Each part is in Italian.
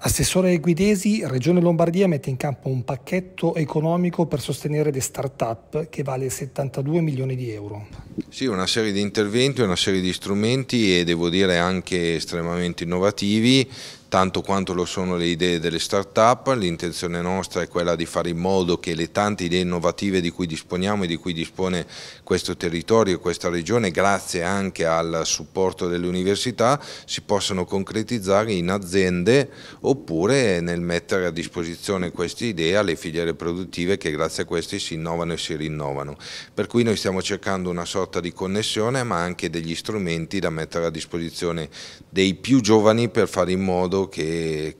Assessore Guidesi, Regione Lombardia mette in campo un pacchetto economico per sostenere le start-up che vale 72 milioni di euro. Sì, una serie di interventi, una serie di strumenti e devo dire anche estremamente innovativi tanto quanto lo sono le idee delle start-up, l'intenzione nostra è quella di fare in modo che le tante idee innovative di cui disponiamo e di cui dispone questo territorio e questa regione, grazie anche al supporto delle università, si possano concretizzare in aziende oppure nel mettere a disposizione queste idee alle filiere produttive che grazie a queste si innovano e si rinnovano. Per cui noi stiamo cercando una sorta di connessione ma anche degli strumenti da mettere a disposizione dei più giovani per fare in modo modo che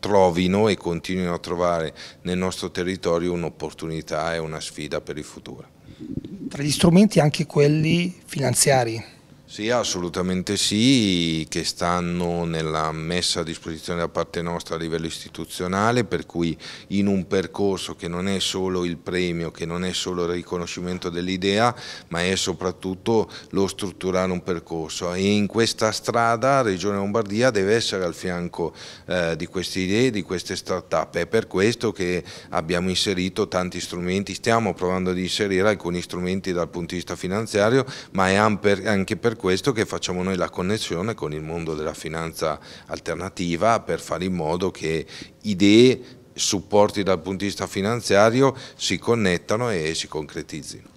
trovino e continuino a trovare nel nostro territorio un'opportunità e una sfida per il futuro. Tra gli strumenti anche quelli finanziari, sì, assolutamente sì, che stanno nella messa a disposizione da parte nostra a livello istituzionale, per cui in un percorso che non è solo il premio, che non è solo il riconoscimento dell'idea, ma è soprattutto lo strutturare un percorso e in questa strada Regione Lombardia deve essere al fianco eh, di queste idee, di queste start-up, è per questo che abbiamo inserito tanti strumenti, stiamo provando ad inserire alcuni strumenti dal punto di vista finanziario, ma è anche per per questo che facciamo noi la connessione con il mondo della finanza alternativa per fare in modo che idee supporti dal punto di vista finanziario si connettano e si concretizzino.